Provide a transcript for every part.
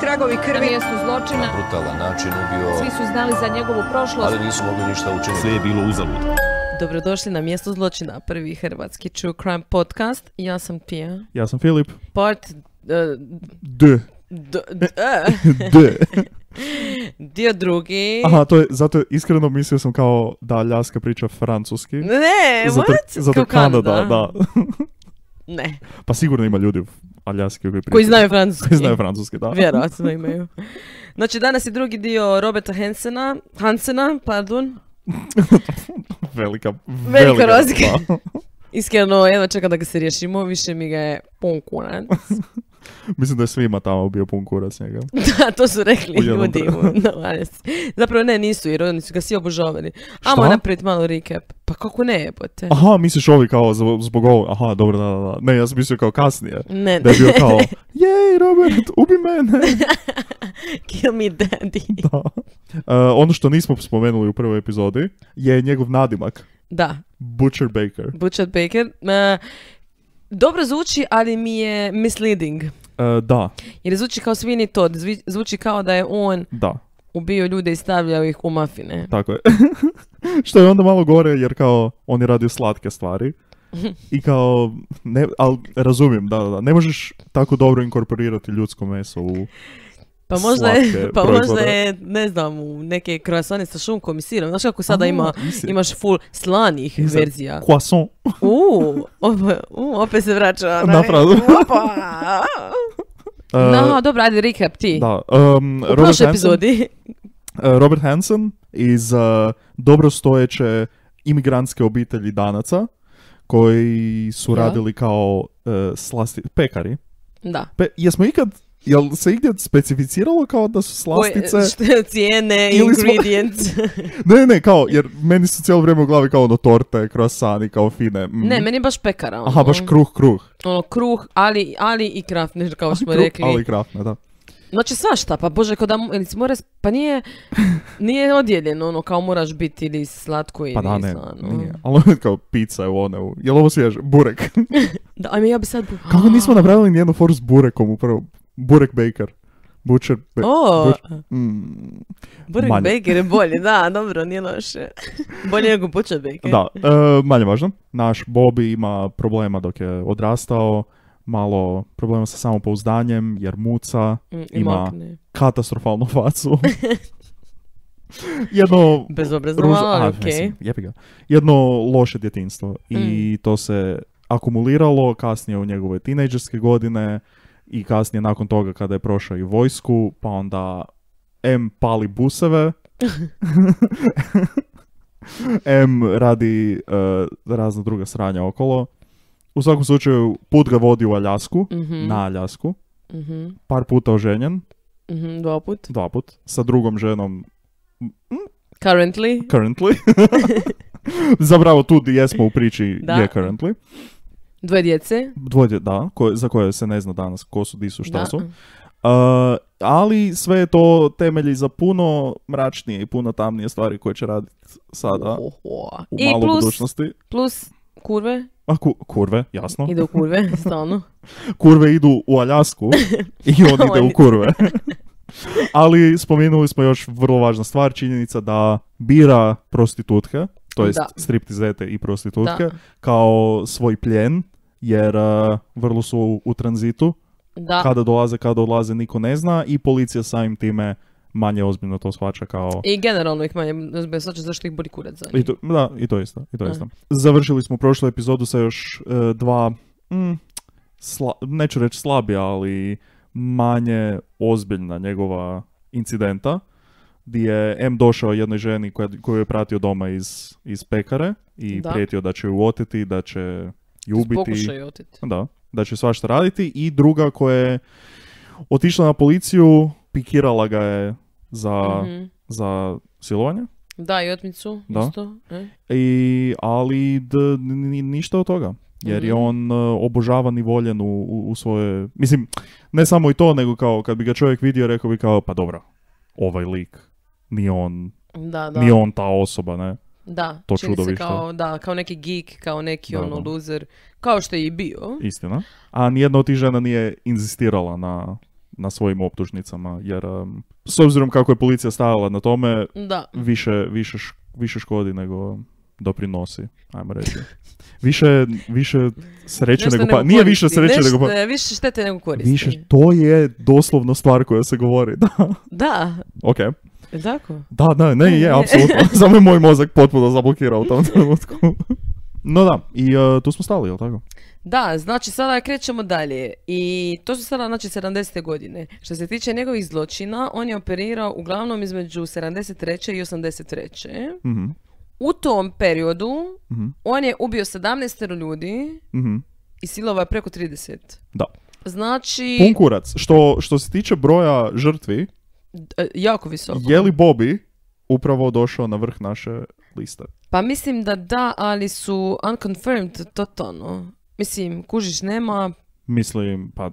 tragovi krvi. Na mjestu zločina. Na brutalan način ubio. Svi su znali za njegovu prošlost. Ali nisu mogli ništa učiniti. Sve je bilo uzalud. Dobrodošli na mjesto zločina, prvi hrvatski true crime podcast. Ja sam Pia. Ja sam Filip. Part... Eh, d. D. D. E. E. Dio drugi. Aha, to je, zato iskreno mislio sam kao da Ljaska priča francuski. Ne, zato, what? Zato Kanada, Kanada, da. Ne. Pa sigurno ima ljudi u Aljaski koji, koji znaju francuski. Koji znaju francuski, da. Vjerojatno imaju. Znači, danas je drugi dio Roberta Hansena, Hansena, pardon. velika, velika, velika razlika. Iskreno, jedva čekam da ga se riješimo, više mi ga je pun Mislim da je svima tamo bio pun kurac njega. Da, to su rekli ljudi. Zapravo ne, nisu jer oni su ga svi obožavali. Amo napraviti malo recap. Pa kako ne jebote? Aha, misliš ovi kao zbog ovoga. Aha, dobro, da, da, Ne, ja sam mislio kao kasnije. Ne, Da je bio kao, jej Robert, ubi mene. Kill me daddy. Da. E, ono što nismo spomenuli u prvoj epizodi je njegov nadimak. Da. Butcher Baker. Butcher Baker. E, dobro zvuči, ali mi je misleading. E, da. Jer zvuči kao svini to zvuči kao da je on Da, ubio ljude i stavljao ih u mafine. tako je. Što je onda malo gore jer kao oni radi slatke stvari. I kao, ne, ali razumijem, da, da, da, ne možeš tako dobro inkorporirati ljudsko meso u pa možda, je, pa možda je, ne znam, u neke krojasane sa šunkom i sirom. Znaš kako sada ima, imaš full slanih verzija. Croissant. Uuu, opet se vraća. Na no, uh, dobro, ajde, recap ti. Da, um, epizodi. Uh, Robert Hansen iz uh, dobrostojeće imigrantske obitelji Danaca, koji su radili kao uh, slasti, pekari. Da. Pe, jesmo ikad jel se igdje specificiralo kao da su slastice? cijene, ili ingredients. Smo... ne, ne, kao, jer meni su cijelo vrijeme u glavi kao ono torte, croissani, kao fine. Mm. Ne, meni je baš pekara. Ono. Aha, baš kruh, kruh. Ono, kruh, ali, ali i krafne, kao što smo kruh, rekli. Ali krafne, da. Znači svašta, pa bože, kao da, ili pa nije, nije odjeljeno, ono, kao moraš biti ili slatko ili Pa da, ne, slano. nije. Ono. Ali ono kao pizza je one, jel ovo svježe? Burek. da, ajme, ja bi sad... Kako nismo napravili nijednu foru s burekom u Burek Baker. Butcher Baker. O! Mm. Mm. Baker je bolji, da, dobro, nije loše. bolje nego Butcher Baker. Da, e, manje važno. Naš Bobby ima problema dok je odrastao, malo problema sa samopouzdanjem, jer muca, mm, ima mokne. katastrofalnu facu. jedno bezobrazno ruž... malo, okay. Jedno loše djetinstvo i to se akumuliralo kasnije u njegove tinejdžerske godine i kasnije nakon toga kada je prošao i vojsku, pa onda M pali buseve, M radi uh, razna druga sranja okolo. U svakom slučaju, put ga vodi u Aljasku, mhm. na Aljasku. Mhm. Par puta oženjen. mm dva put. Dva put. Sa drugom ženom... Mm, currently. Currently. Zapravo tu jesmo u priči je currently. Dvoje djece? Dvoje djece, da, koje, za koje se ne zna danas ko su, di su, šta su. Uh, ali sve je to temelji za puno mračnije i puno tamnije stvari koje će raditi sada Oho. u I malo plus, budućnosti. plus kurve. A, kurve, jasno. Ide u kurve, stalno. kurve idu u Aljasku i on ide u kurve. ali spomenuli smo još vrlo važna stvar, činjenica da bira prostitutke to jest striptizete i prostitutke, kao svoj pljen, jer e, vrlo su u tranzitu. Da. Kada dolaze, kada odlaze, niko ne zna i policija samim time manje ozbiljno to shvaća kao... I generalno ih manje ozbiljno shvaća zašto ih boli kurac za njih. I to, da, i to isto. I to isto. Završili smo prošlu epizodu sa još e, dva, mm, neću reći slabi, ali manje ozbiljna njegova incidenta gdje je M došao jednoj ženi koja, koju je pratio doma iz, iz pekare i da. prijetio da će ju oteti, da će ju ubiti. Da, da će svašta raditi. I druga koja je otišla na policiju, pikirala ga je za, mhm. za silovanje. Da, i otmicu isto. E? I, ali ništa od toga. Jer je mhm. on e, obožavan i voljen u, u, svoje... Mislim, ne samo i to, nego kao kad bi ga čovjek vidio, rekao bi kao, pa dobro, ovaj lik ni on, da, da. ni on ta osoba, ne? Da, to čini se kao, da, kao neki geek, kao neki da, ono loser, kao što je i bio. Istina. A nijedna od tih žena nije inzistirala na, na svojim optužnicama, jer s obzirom kako je policija stavila na tome, da. Više, više, više škodi nego doprinosi, ajmo reći. Više, više sreće nego, pa... Nije više sreće nego... Pa... Više štete nego koristi. Više, to je doslovno stvar koja se govori, da. Da. ok. Tako? Da, da, ne, je, apsolutno. Samo je moj mozak potpuno zablokirao u tom trenutku. No da, i uh, tu smo stali, jel tako? Da, znači sada krećemo dalje i to su sada znači 70. godine. Što se tiče njegovih zločina, on je operirao uglavnom između 73. i 83. Mm-hmm. U tom periodu mm-hmm. on je ubio 17 ljudi mm-hmm. i silovao je preko 30. Da. Znači... Pun Što, što se tiče broja žrtvi, E, jako visoko. Je li Bobby upravo došao na vrh naše liste? Pa mislim da da, ali su unconfirmed totalno. Mislim, kužiš nema... Mislim, pa...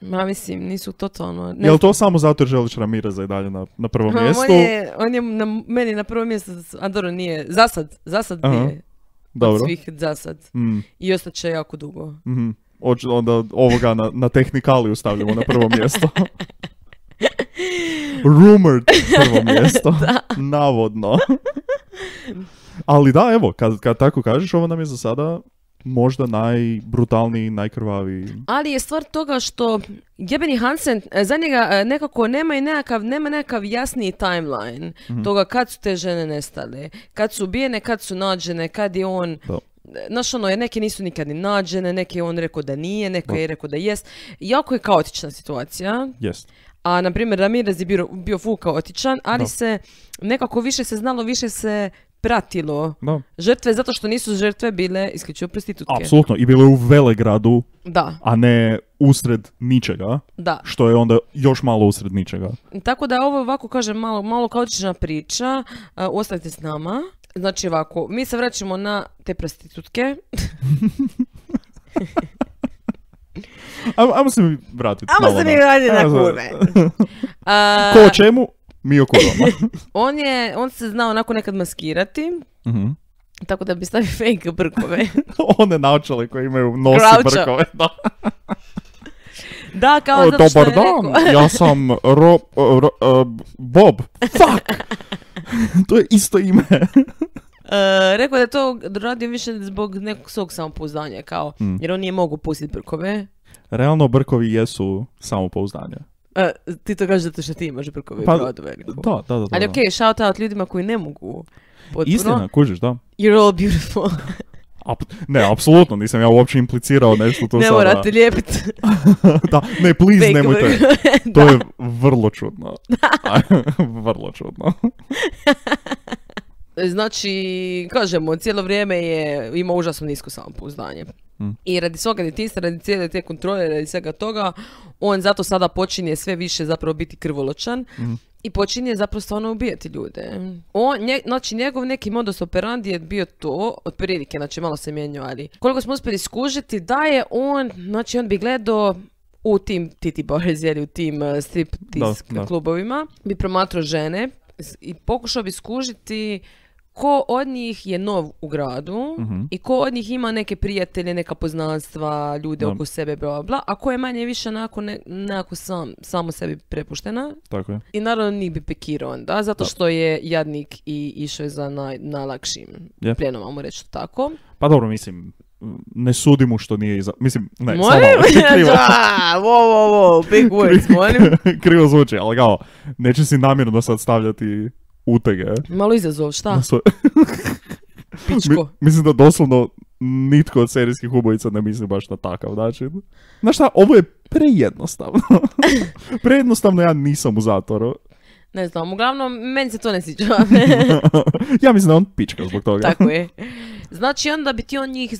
Ma mislim, nisu totalno... Ne... Jel to samo zato jer želiš Ramireza i dalje na, prvom mjestu? On je, meni na prvom mjestu, a dobro nije, za zasad, za sad nije. Dobro. Od svih zasad. Mm. I ostaće jako dugo. Mhm. onda ovoga na, na tehnikaliju stavljamo na prvo mjesto. Rumored prvo mjesto. Navodno. Ali da, evo, kad, kad tako kažeš, ovo nam je za sada možda najbrutalniji, najkrvaviji. Ali je stvar toga što jebeni Hansen, e, za njega e, nekako nema i nekakav, nema nekakav jasniji timeline mm toga kad su te žene nestale, kad su ubijene, kad su nađene, kad je on... Da. Znaš ono, neke nisu nikad ni nađene, neke je on rekao da nije, neke je rekao da jest. Jako je kaotična situacija. Jest. A, na primjer, Ramirez je bio, bio ali se nekako više se znalo, više se pratilo žrtve, zato što nisu žrtve bile isključivo prostitutke. Apsolutno, i bile u Velegradu, da. a ne usred ničega, da. što je onda još malo usred ničega. Tako da ovo ovako, kažem, malo, malo kaotična priča, uh, s nama. Znači ovako, mi se vraćamo na te prostitutke. Ajmo se mi vratiti. Ajmo se mi vratiti na kurve. A... Ko o čemu? Mi o kurvama. on, je, on se zna onako nekad maskirati. Mhm. Tako da bi stavio fake brkove. One naočale koje imaju nosi brkove. Da. Da, kao e, zato što Dobar dan, ja sam Rob, ro, uh, Bob. Fuck! to je isto ime. Uh, rekao da to radio više zbog nekog svog samopouzdanja, kao, mm. jer on nije mogu pustiti brkove, realno brkovi jesu samopouzdanje. E, ti to kažeš zato što ti imaš brkovi pa, Da, da, da, Ali okej, shout out ljudima koji ne mogu. Potpuno. Istina, kužiš, da. You're all beautiful. ne, apsolutno, nisam ja uopće implicirao nešto to ne sada. Ne morate lijepiti. da, ne, please nemojte. to je vrlo čudno. vrlo čudno. Znači, kažemo, cijelo vrijeme je imao užasno nisko samopouzdanje. Hm. I radi svoga ti radi cijele te kontrole, radi svega toga, on zato sada počinje sve više zapravo biti krvoločan hm. i počinje zapravo stvarno ubijati ljude. On, znači, njegov neki modus operandi je bio to, od prilike, znači malo se mijenjao, ali koliko smo uspjeli skužiti, da je on, znači on bi gledao u tim titi u tim eh, strip disk klubovima, bi promatrao žene i pokušao bi skužiti ko od njih je nov u gradu mhm. i ko od njih ima neke prijatelje, neka poznanstva, ljude oko sebe, bla, bla, a ko je manje više onako, ne, sam, samo sebi prepuštena. Tako je. I naravno njih bi pekirao onda, zato što je jadnik i išao za najlakšim yeah. plenom, ajmo reći tako. Pa dobro, mislim, ne sudi mu što nije iza... Mislim, ne, molim? sada, krivo. da, wo, big words, molim. krivo zvuči, ali kao, neće si namjerno sad stavljati utege. Malo izazov, šta? Pičko. mislim da doslovno nitko od serijskih ubojica ne misli baš na takav način. Znaš šta, ovo je prejednostavno. prejednostavno ja nisam u zatvoru. Ne znam, uglavnom, meni se to ne sviđa. ja mislim da on pička zbog toga. tako je. Znači, onda bi ti on njih,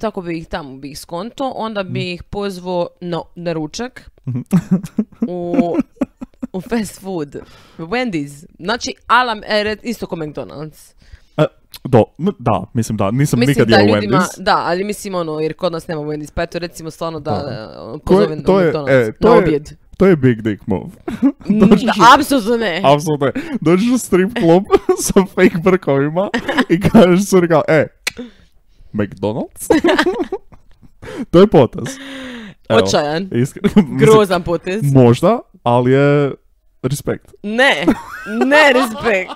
tako bi ih tamo bi ih skonto, onda bi mm. ih pozvao na, na ručak mhm. u u fast food. Wendy's. Znači, alam, isto ko McDonald's. E, do, da, mislim da, nisam mislim nikad da jeo Wendy's. Da, ali mislim ono, jer kod nas nema Wendy's, pa eto recimo stvarno da, da. E, pozovem to je, McDonald's e, to na objed. Je, to je big dick move. Apsolutno ne. Apsolutno ne. Dođeš u strip club sa fake brkovima i kažeš suri kao, e, McDonald's? to je potas. Očajan. Grozan potez. Možda, ali je respekt. Ne, ne respekt.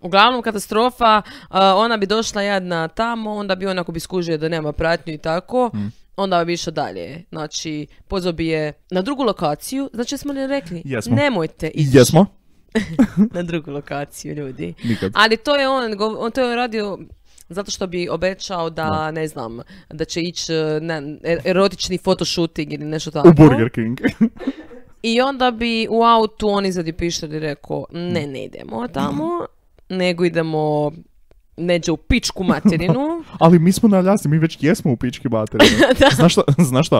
Uglavnom katastrofa, uh, ona bi došla jedna tamo, onda bi onako bi skužio da nema pratnju i tako. Mm. Onda bi išao dalje. Znači, pozvao bi je na drugu lokaciju. Znači, smo li rekli? Jesmo. Nemojte ići. Jesmo. na drugu lokaciju ljudi. Nikad. Ali to je on, on to je on radio zato što bi obećao da, ne znam, da će ići e, e, erotični fotoshooting ili nešto tako. U Burger King. I onda bi u autu oni zadi pištolj i rekao, ne, ne idemo tamo, nego idemo neđe u pičku materinu. Ali mi smo na ljasi, mi već jesmo u pički materinu. Znaš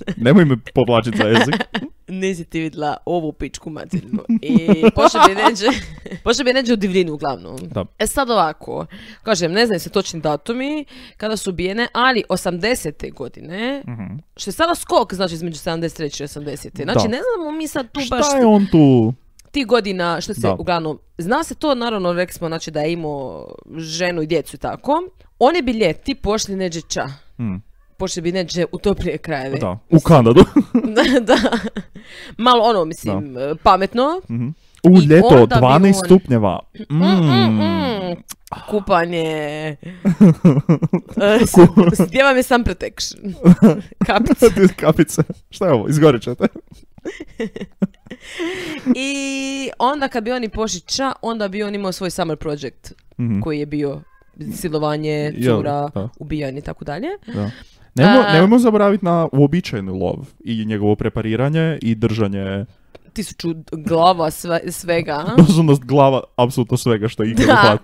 Nemoj me povlačiti za jezik. Nisi ti vidjela ovu pičku materinu. I pošle bi neđe, neđe u divljinu uglavnom. E sad ovako, kažem, ne znam se točni datumi kada su ubijene, ali 80. godine, mhm. što je sada skok, znači između 73. i 80. Znači ne znamo mi sad tu baš... Šta je on tu? Ti godina, što se, uglavnom, zna se to, naravno, rekli smo, znači da je imao ženu i djecu i tako. Oni bi ljeti pošli neđe ča. Mm bi neće neđe toplije krajeve. Da, u Kanadu. da, da. Malo ono, mislim, e, pametno. Mhm. U ljeto, 12 stupnjeva. Mm, mm, mm. Kupanje. Stjeva mi sam protection. Kapice. Kapice. Šta je ovo? Izgorit ćete. I onda kad bi oni ča, onda bi on imao svoj summer project mhm. koji je bio silovanje, cura, ubijanje i tako dalje. Da. Nemo, nemojmo zaboraviti na uobičajeni lov i njegovo prepariranje i držanje tisuću glava sve, svega. Doslovno glava apsolutno svega što je ikada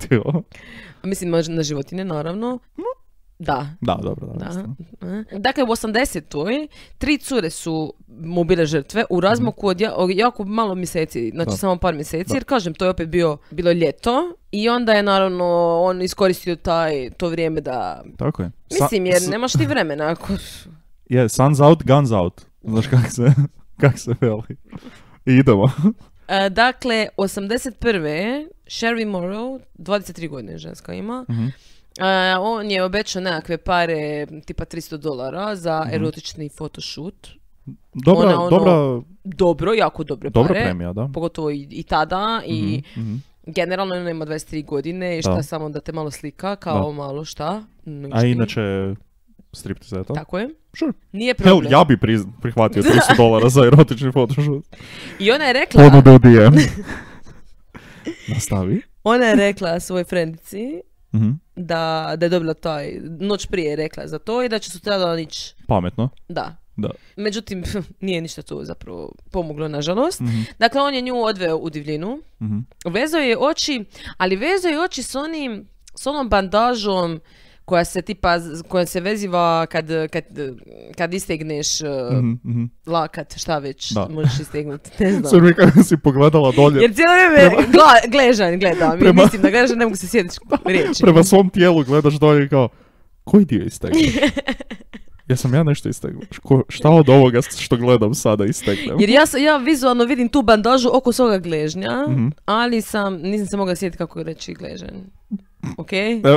Mislim, na životinje naravno. Da. Da, dobro. Da, da. Eh? Dakle, u 80-oj tri cure su mu bile žrtve u razmoku od jako malo mjeseci, znači da. samo par mjeseci, da. jer kažem, to je opet bio, bilo ljeto i onda je naravno on iskoristio taj, to vrijeme da... Tako je. Mislim, jer Sa... nemaš ti vremena ako... Je, yeah, sun's out, guns out. Znaš kak se, kak se veli. I idemo. E, dakle, 81. Sherry Morrow, 23 godine ženska ima, mm on je obećao nekakve pare, tipa 300 dolara za mhm. erotični fotoshoot. Dobra, ono, dobra... Dobro, jako dobre dobra pare. premija, da. Pogotovo i, tada i mhm, mhm. generalno ona ima 23 godine i šta samo da te malo slika, kao malo šta. A inače za to? Tako je. Sure. Nije problem. ja bi prihvatio 300 dolara za erotični fotoshoot. I ona je rekla... Ponude u Nastavi. Ona je rekla svoj frendici mm da, da je dobila taj, noć prije rekla za to i da će da ići. Pametno. Da. Da. Međutim, nije ništa to zapravo pomoglo, nažalost. Mhm. Dakle, on je nju odveo u divljinu. mm Vezao je oči, ali vezao je oči s onim, s onom bandažom koja se tipa, koja se veziva kad, kad, kad istegneš uh, mm -hmm. lakat, šta već da. možeš istegnuti, ne znam. Sve mi kad si pogledala dolje. Jer cijelo vrijeme Prema... gležan gledam prema... mislim da gležan ne mogu se sjediti riječi. Prema svom tijelu gledaš dolje i kao, koji dio istegneš? sam ja nešto istegla? šta od ovoga što gledam sada istegnem? Jer ja, ja vizualno vidim tu bandažu oko svoga gležnja, mhm. ali sam, nisam se mogla sjetiti kako reći gležen. Ok?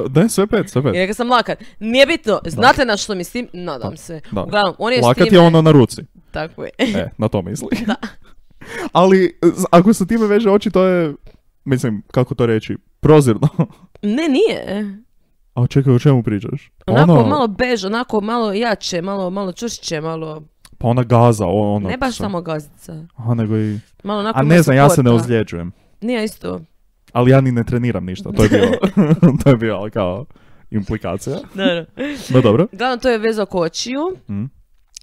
Da, sve pet, sve pet. Jer sam lakat. Nije bitno, znate na što mislim? Nadam se. Uglavnom, on je Lakat je ono na ruci. Tako je. E, na to misli. Da. ali, ako se time veže oči, to je, mislim, kako to reći, prozirno. ne, nije. A čekaj, o čemu pričaš? Pa onako ono- malo bež, onako malo jače, malo, malo čvršće, malo... Pa ona gaza, ono... Ne baš samo gazica. A nego i... Malo onako A ne znam, ja se ne ozljeđujem. Nije isto. Ali ja ni ne treniram ništa, to je bilo, to je bilo kao implikacija. Dobro. No dobro. Glavno, to je vezo kočiju. Mm.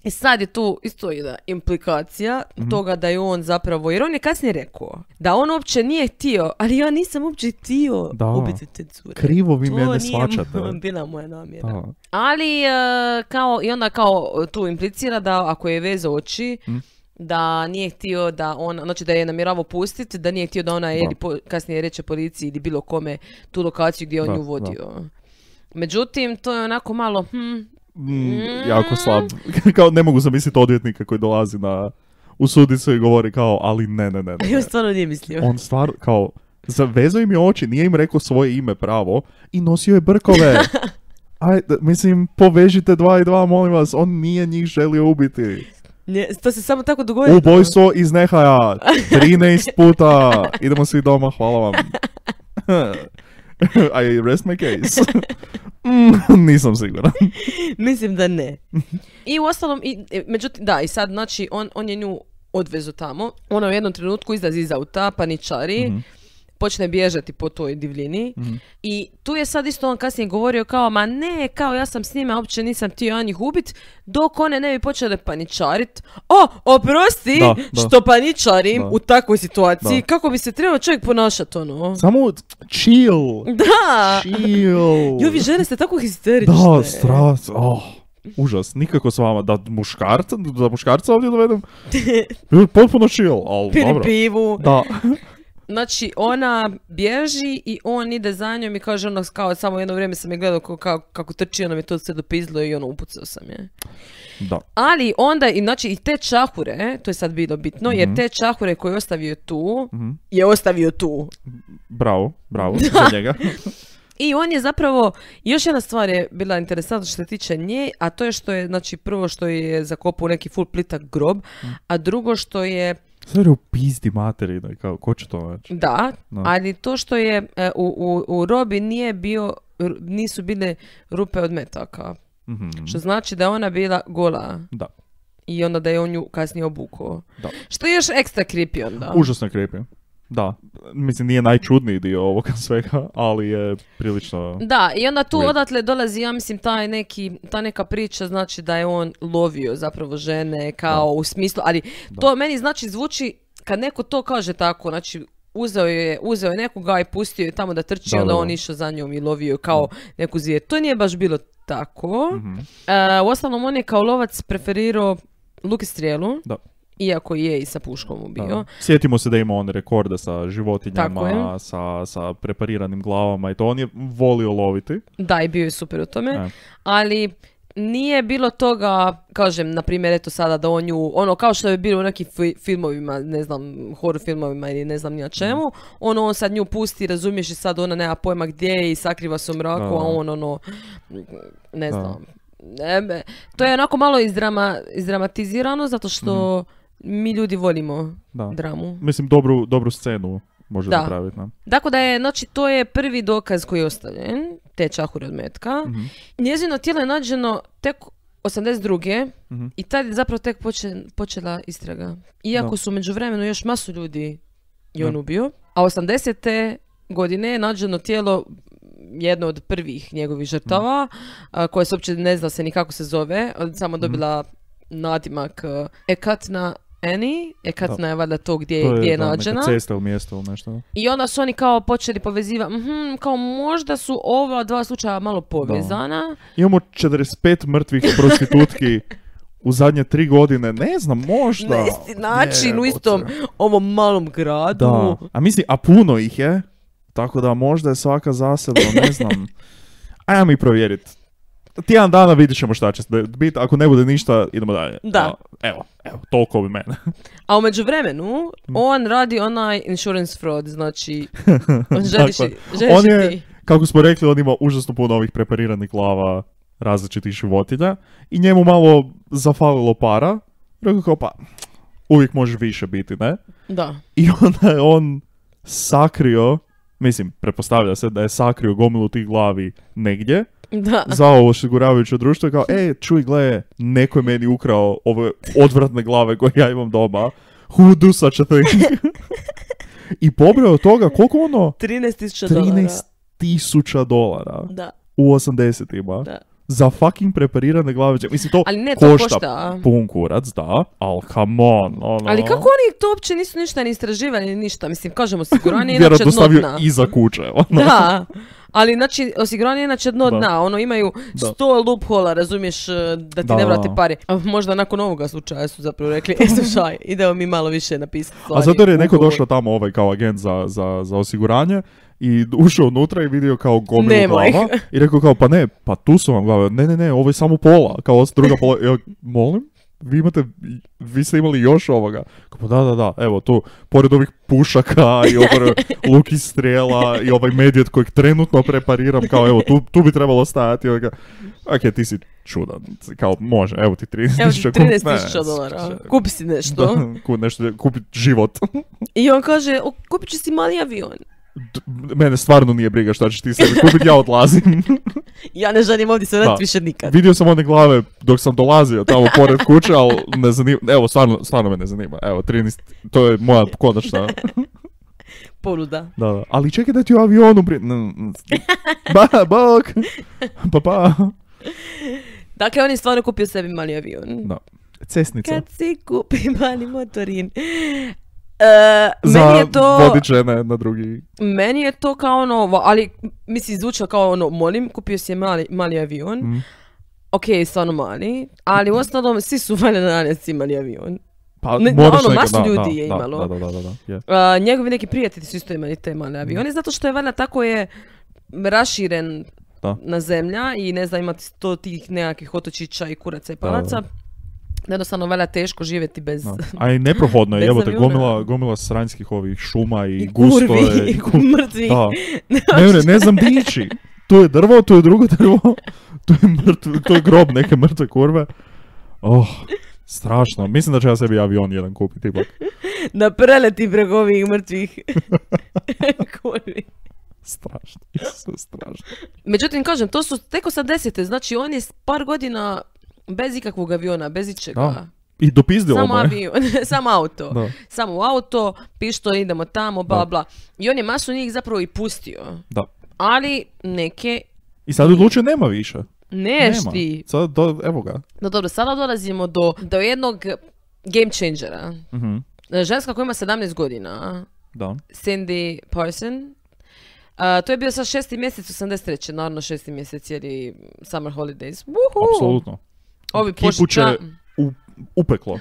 I sad je tu isto jedna implikacija mhm. toga da je on zapravo, jer on je kasnije rekao da on uopće nije htio, ali ja nisam uopće htio da. ubiti te Krivo vi mene svačate. To nije bila moja namjera. Ali e, kao, i onda kao tu implicira da ako je vezo oči, mhm. da nije htio da on, znači da je namjeravao pustiti, da nije htio da ona kasnije reče policiji ili bilo kome tu lokaciju gdje on da, ju vodio. Međutim, to je onako malo, hm, mm, jako mm. slab. kao ne mogu zamisliti odvjetnika koji dolazi na u sudicu i govori kao, ali ne, ne, ne. ne. stvarno nije mislio. On stvarno, kao, zavezao im je oči, nije im rekao svoje ime pravo i nosio je brkove. Aj, mislim, povežite dva i dva, molim vas, on nije njih želio ubiti. Nje, to se samo tako dogodilo. Ubojstvo iz nehaja, 13 puta, idemo svi doma, hvala vam. I rest my case. Mm, nisam siguran. Mislim da ne. I u ostalom, i, e, međutim, da, i sad, znači, on, on je nju odvezu tamo. Ona u jednom trenutku izlazi iz auta, paničari. Mhm počne bježati po toj divljini. Mhm. I tu je sad isto on kasnije govorio kao, ma ne, kao ja sam s njima, uopće nisam htio ja njih ubit, dok one ne bi počele paničarit. O, oprosti, što paničarim u takvoj situaciji, kako bi se trebao čovjek ponašati, ono. Samo chill. Da. Chill. Jovi, žene ste tako histerične. Da, strast, oh. Užas, nikako s vama, da muškarca, da muškarca ovdje dovedem, potpuno chill, ali dobro. pivu. Da. Znači, ona bježi i on ide za njom i kaže ono, kao samo jedno vrijeme sam je gledao kako, kako trči, ono mi to sve dopizlo i ono, upucao sam je. Da. Ali onda, i, znači, i te čahure, to je sad bilo bitno, mm jer mhm. te čahure koje je ostavio tu, mhm. je ostavio tu. Bravo, bravo, za njega. I on je zapravo, još jedna stvar je bila interesantna što se tiče nje, a to je što je, znači prvo što je zakopao neki full plitak grob, mhm. a drugo što je sve je u pizdi materine, kao, ko će to Da, ali to što je e, u, u, u robi nije bio, nisu bile rupe od metaka. mm Što znači da je ona bila gola. Da. I onda da je on nju kasnije obukao. Da. Što je još ekstra creepy onda. Užasno creepy. Da, mislim nije najčudniji dio ovoga svega, ali je prilično... Da, i onda tu odatle dolazi, ja mislim, taj neki, ta neka priča znači da je on lovio zapravo žene kao u smislu, ali to meni znači zvuči, kad neko to kaže tako, znači uzeo je, uzeo je nekoga i pustio je tamo da trči, da, onda on išao za njom i lovio kao neku zvijer. To nije baš bilo tako. Mm-hmm. on je kao lovac preferirao Luki Strijelu. Da iako je i sa puškom ubio. Da. Sjetimo se da ima on rekorda sa životinjama, sa, sa prepariranim glavama i to. On je volio loviti. Da, i bio je super u tome. E. Ali nije bilo toga, kažem, na primjer, eto sada da on nju, ono kao što je bilo u nekim filmovima, ne znam, horror filmovima ili ne znam ni na čemu, mm. ono on sad nju pusti, razumiješ i sad ona nema pojma gdje je i sakriva se u mraku, a on ono, ne znam. ne to je onako malo izdrama, izdramatizirano zato što mhm mi ljudi volimo dramu. Mislim, dobru, dobru scenu može da. napraviti. Tako dakle, da je, znači, to je prvi dokaz koji je ostavljen, te čahure od metka. Mhm. Njezino tijelo je nađeno tek 82. mm i tad je zapravo tek počela istraga. Iako su među vremenu još masu ljudi i on ubio. A 80. godine je nađeno tijelo jedno od prvih njegovih žrtava, mhm. koje se uopće ne zna se ni kako se zove, samo mhm. dobila nadimak Ekatna Eni e kad da. valjda to gdje, je, je nađena. u mjesto nešto. I onda su oni kao počeli povezivati, mhm, kao možda su ova dva slučaja malo povezana. Da. Imamo 45 mrtvih prostitutki u zadnje tri godine, ne znam, možda. Na isti način, u istom ovom malom gradu. A misli, a puno ih je, tako da možda je svaka zasebno, ne znam. Ajmo mi provjeriti tjedan dana vidit ćemo šta će biti, ako ne bude ništa, idemo dalje. Da. Evo, evo, toliko bi mene. A u međuvremenu mm. on radi onaj insurance fraud, znači, on želiš, ti. Kako smo rekli, on ima užasno puno ovih prepariranih glava različitih životinja i njemu malo zafalilo para. Rekao kao, pa, uvijek može više biti, ne? Da. I onda je on sakrio, mislim, pretpostavlja se da je sakrio gomilu tih glavi negdje da. za ovo osiguravajuće društvo kao, e, čuj, gle, neko je meni ukrao ove odvratne glave koje ja imam doma. Who do such a thing? I pobrao toga, koliko ono? 13.000 dolara. 13.000 dolara. Da. U 80-ima. Da za fucking preparirane glave. Mislim, to, ali ne, to košta, košta. pun kurac, da, ali come on. Ono. Ali kako oni to uopće nisu ništa ni istraživali, ni ništa. Mislim, kažemo, sigurno je inače Vjerojatno stavio iza kuće. Ono. Da. Ali znači osiguranje je inače dno dna, ono imaju sto loophola, razumiješ, e, da ti ne vrate pare. A možda nakon ovoga slučaja su zapravo rekli, e slušaj, idemo mi malo više napisati stvari. A zato je neko došao tamo ovaj kao agent za, osiguranje i ušao unutra i vidio kao gomilu glava i rekao kao pa ne, pa tu su vam glava, ne ne ne, ovo je samo pola, kao druga pola, ja, molim? vi imate, vi ste imali još ovoga. Pa da, da, da, evo tu, pored ovih pušaka i ovaj luki strela i ovaj medijet kojeg trenutno prepariram, kao evo, tu, tu bi trebalo stajati. Okej, ovaj, Ok, ti si čudan, kao može, evo ti 13.000 Kup dolara, kupi si nešto. nešto, kupi život. I on kaže, kupit će si mali avion mene stvarno nije briga šta ćeš ti sebi kupiti, ja odlazim. ja ne želim ovdje se više nikad. Vidio sam one glave dok sam dolazio tamo pored kuće, ali ne zanima, evo stvarno, stvarno me ne zanima. Evo, 13, to je moja konačna... Ponuda. Da, da. Ali čekaj da ti u avionu pri... Ba, bok! Pa, pa. Dakle, on je stvarno kupio sebi mali avion. Da. Cesnica. Kad si kupi mali motorin. Uh, meni je to... na drugi. Meni je to kao ono, ali mislim zvučilo kao ono, molim, kupio si je mali, mali avion. Mm. Ok, stvarno mali, ali u osnovnom svi su valjda danas imali avion. Pa, ono, ljudi da, je imalo. uh, njegovi neki prijatelji su isto imali te male avione, mm. zato što je valjda tako je raširen na zemlja i ne znam imati to tih nekakvih otočića i kuraca i palaca jednostavno velja teško živjeti bez... A i neprohodno je, evo te, gomila, gomila sranjskih ovih šuma i, I gusto I Ne, ne, znam di To je drvo, to je drugo drvo, To je, to je grob neke mrtve kurve. Oh, strašno. Mislim da će ja sebi avion jedan kupiti ipak. Na preleti preko ovih mrtvih kurvi strašno, isto strašno. Međutim, kažem, to su sad desete. Znači, on je par godina Bez ikakvog aviona, bez ičega. Da. I Samo avion, samo auto. Samo u auto, pišto, idemo tamo, bla, bla. I on je masu njih zapravo i pustio. Da. Ali neke... I sad odlučio nema više. Neš nema. Sad, evo ga. No dobro, sada dolazimo do, jednog game changera. mm Ženska koja ima 17 godina. Da. Cindy Parson. to je bio sad šesti mjesec, 83. Naravno šesti mjesec jer je summer holidays. Apsolutno. Ovi pošla... upeklo.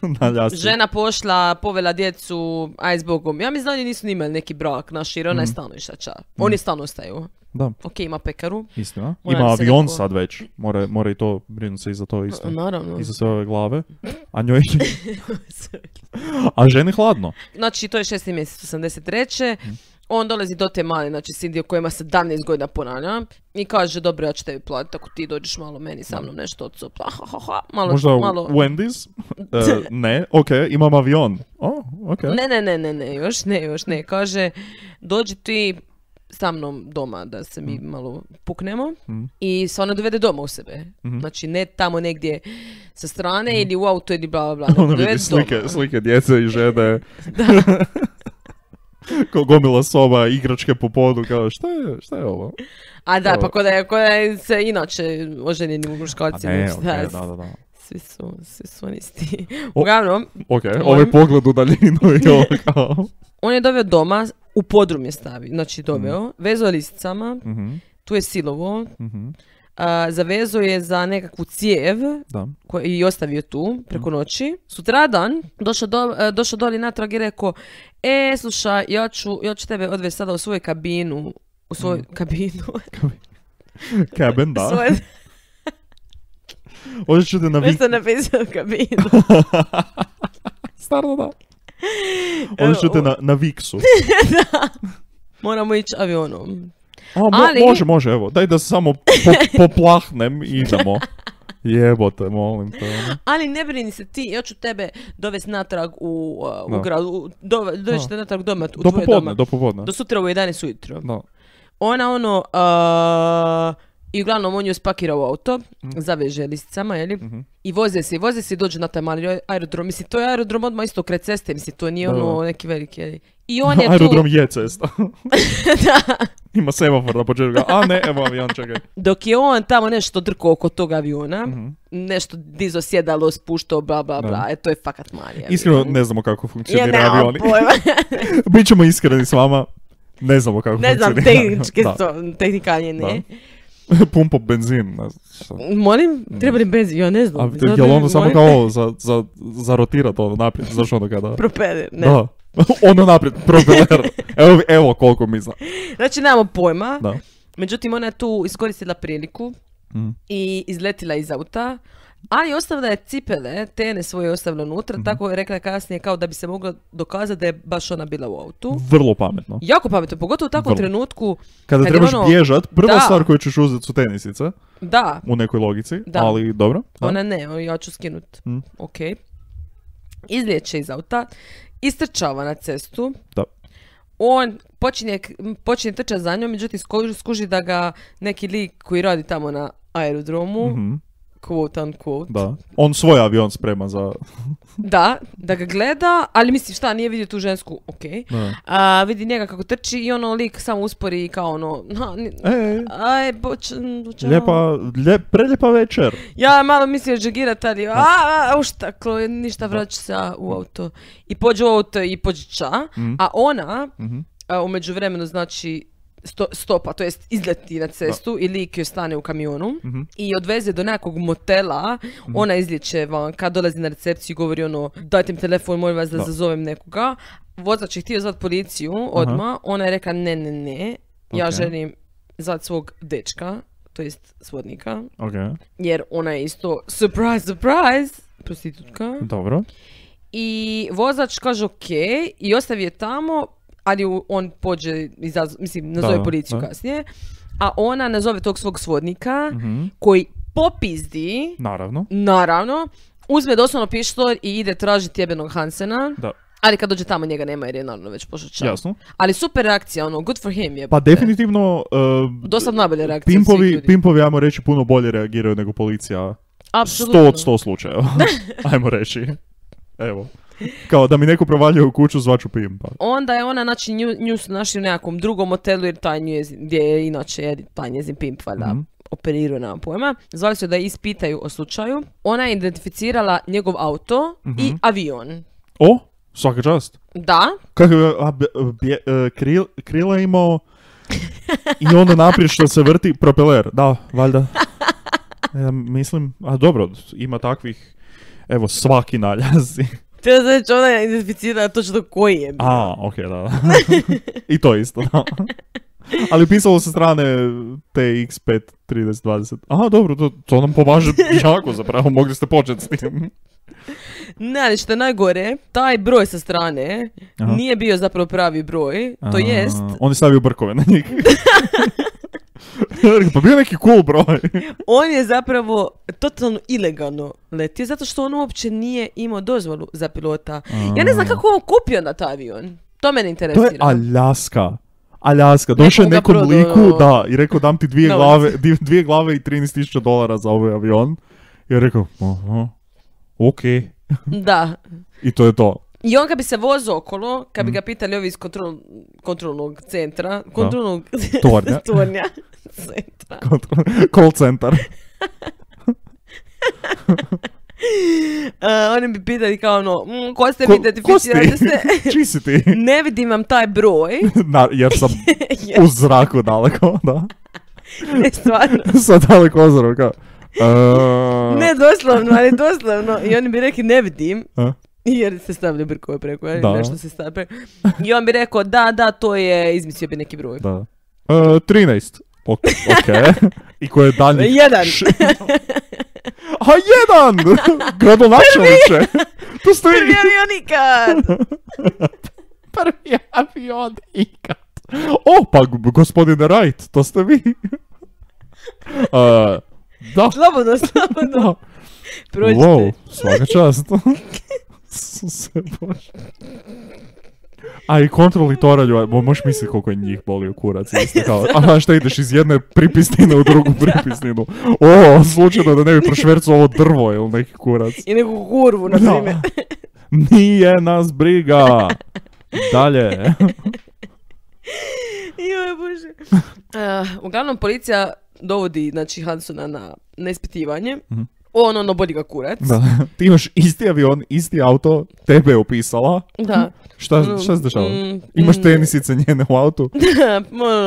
Žena pošla, povela djecu, aj zbogom. Ja mi znam, oni nisu ni imali neki brak, naš, jer ona je mhm. stalno Oni mhm. stalno ostaju. Da. Ok, ima pekaru. Istina. ima avion sad već. Mora, i to, brinuti se i za to pa, isto. Naravno. I za sve ove glave. A njoj... A ženi hladno. Znači, to je šesti mjesec, 83. On dolazi do te male, znači Cindy, o kojima se 17 godina ponavlja i kaže, dobro, ja ću tebi platiti ako ti dođeš malo meni sa mnom nešto odsopla. Malo, Možda malo... Wendy's? E, ne, ok, imam avion. Oh, Ne, ne, ne, ne, ne, još ne, još ne. Kaže, dođi ti sa mnom doma da se mi mm. malo puknemo mm. i se ona dovede doma u sebe. Mm-hmm. Znači ne tamo negdje sa strane mm-hmm. ili u auto ili bla bla bla. Ona vidi slike, slike djece i žede. da. Kao gomila soba, igračke po podu, kao šta je, šta je ovo? A da, pa kod je, kod je se inače oženjeni u A ne, okay, da, da, da. Svi su, svi su oni isti. Uglavnom... Ok, on, ovaj pogled u daljinu i ovo kao... On je doveo doma, u podrum je stavio, znači doveo, mm. vezao listicama, mhm. tu je silovo, mm a, zavezo je za nekakvu cijev da. i ostavio tu preko mm. noći. Sutradan došao, do, došao doli natrag i rekao, e, slušaj, ja ću, ja ću tebe odvesti sada u svoju kabinu. U svoju mm. kabinu. Kabin, da. Svoje... Hoćeš ću te na... Nešto napisao kabinu. Stvarno da. Hoćeš ću te na, na viksu. da. Moramo ići avionom. A, mo- Ali... Može, može, evo. Daj da samo po- poplahnem i idemo. Jebote, molim te. Ono. Ali ne brini se ti, ja ću tebe dovesti natrag u, uh, u grad, dovesti te natrag doma, u Do tvoje popodne, doma. do popodne. Do sutra u 11 ujutro. Da. Ona ono, uh, i uglavnom on spakira spakirao auto, mhm. zaveže mm jeli? Mhm. I voze se, voze se i dođe na taj mali aerodrom. Mislim, to je aerodrom odmah isto kred ceste, mislim, to nije ono neki veliki, jeli? I on je tu... Aerodrom je cesta. da. Ima semafor na početku. A ne, evo avion, čekaj. Dok je on tamo nešto drko oko tog aviona, mm-hmm. nešto dizo sjedalo, spuštao, bla, bla, bla. E, to je fakat mali avion. Iskreno ne znamo kako funkcionira ja, avioni. Bićemo iskreni s vama. Ne znamo kako ne funkcionira. Ne znam, tehnički, ne. pumpo benzin, ne znam. Molim, treba li benzin, ja ne znam. A, jel ono samo kao ovo, za, za, zarotira to ono naprijed, znaš ono kada? Propeler, ne. Da. ono naprijed, propeler. Evo, evo koliko mi zna. Znači, nemamo pojma. Da. Međutim, ona je tu iskoristila priliku mm. i izletila iz auta. Ali ostavila je cipele, tene svoje ostavila unutra, mhm. tako je rekla kasnije kao da bi se mogla dokazati da je baš ona bila u autu. Vrlo pametno. Jako pametno, pogotovo u takvom trenutku. Kada kad trebaš ono- bježat, prva da. stvar koju ćeš uzeti su tenisice. Da. U nekoj logici, ali dobro. Ona ne, ja ću skinut. Mm. Ok. Izliječe iz auta, istrčava na cestu. Da. On počinje, počinje trčati za njom, međutim skuži, da ga neki lik koji radi tamo na aerodromu, mhm quote unquote. Da. On svoj avion sprema za... da, da ga gleda, ali mislim šta, nije vidio tu žensku, ok. vidi njega kako trči i ono lik samo uspori i kao ono... Na, e, aj, boč, boč, preljepa večer. Ja malo mislio da tad i a, a, uštaklo, ništa vraća se u auto. I pođe u auto i pođe ča, mhm. a ona... Mm -hmm. u međuvremenu, znači, sto, stopa, to jest izleti na cestu da. i lik joj stane u kamionu mhm. i odveze do nekog motela, mhm. ona izliče van, kad dolazi na recepciju govori ono dajte mi telefon, molim vas da, da. zazovem nekoga, vozač je htio zvat policiju odmah, ona je rekla ne, ne, ne, ja želim zvat svog dečka, to jest svodnika, okay. jer ona je isto surprise, surprise, prostitutka. Dobro. I vozač kaže ok i ostavi je tamo, ali on pođe, izaz, mislim, nazove policiju kasnije, a ona nazove tog svog svodnika mhm. koji popizdi, naravno, naravno uzme doslovno pištolj i ide tražiti jebenog Hansena. Ali kad dođe tamo njega nema jer je naravno već pošao Jasno. Ali super reakcija, ono, good for him je. Pa definitivno... Uh, Dosta najbolje reakcije pimpovi, Pimpovi, ajmo reći, puno bolje reagiraju nego policija. Apsolutno. Sto od sto slučajeva, ajmo reći. Evo. Kao da mi neko provaljuje u kuću, zvaču pimpa. Onda je ona, znači, nju, nju su našli u nekakvom drugom hotelu, jer taj je, gdje je inače je, taj njezin pimp, valjda, mm-hmm nema pojma. Zvali su da ispitaju o slučaju. Ona je identificirala njegov auto i mhm. avion. O, svaka čast. Da. Kako je, e, krila imao i onda naprijed što se vrti propeler. Da, valjda. Ja mislim, a dobro, ima takvih, evo, svaki naljazi. To da znači ona identificira točno koji je A, ok, da. I to isto, da. Ali pisalo sa strane TX5 3020. Aha, dobro, to, to nam pomaže jako zapravo, mogli ste početi s tim. Ne, ali što najgore, taj broj sa strane nije bio zapravo pravi broj, to jest... On je stavio brkove na njih. pa bio neki cool broj. on je zapravo totalno ilegalno letio, zato što on uopće nije imao dozvolu za pilota. Ja ne znam kako on kupio na taj avion. To mene interesira. To je Aljaska. došao je nekom liku, da, i rekao dam ti dvije, glave, i 13.000 dolara za ovaj avion. I rekao, aha, okej. Da. I to je to. I on kad bi se vozao okolo, kad bi mm. ga pitali ovi iz kontrol, kontrolnog centra, kontrolnog tornja, tornja centra. Kontrol, call center. uh, oni bi pitali kao ono, mm, ko ste ko, mi identificirate se? Čiji si ti? ne vidim vam taj broj. Na, jer sam u zraku daleko, da. ne, stvarno. Sa daleko zraku, kao. Ne doslovno, ali doslovno. I oni bi rekli ne vidim. Jer se stavlja brkove preko, da. nešto se stavlja. I on bi rekao, da, da, to je, izmislio bi neki broj. Da. E, 13. Ok. ok. I koje je dalje? Jedan. A jedan! Gradonačelniče! To ste Prvi avion ikad! Prvi avion ikad. O, pa gospodine Wright, to ste vi. Uh, da. Slobodno, slobodno. Prođite. Wow, svaka čast se Bože. A i kontrolni toralj, možeš misliti koliko je njih bolio kurac. kao, a šta ideš iz jedne pripisnine u drugu pripisninu? O, slučajno da ne bi prošvercu ovo drvo ili neki kurac. I neku kurvu, na primjer. Nije nas briga. Dalje. Joj, bože. Eh, uglavnom, policija dovodi znači, Hansona na neispitivanje. Mhm ono, ono, bolji ga kurac. Da. Ti imaš isti avion, isti auto, tebe je opisala. Da. Šta, mm, šta se dešava? Mm, imaš mm. tenisice njene u autu?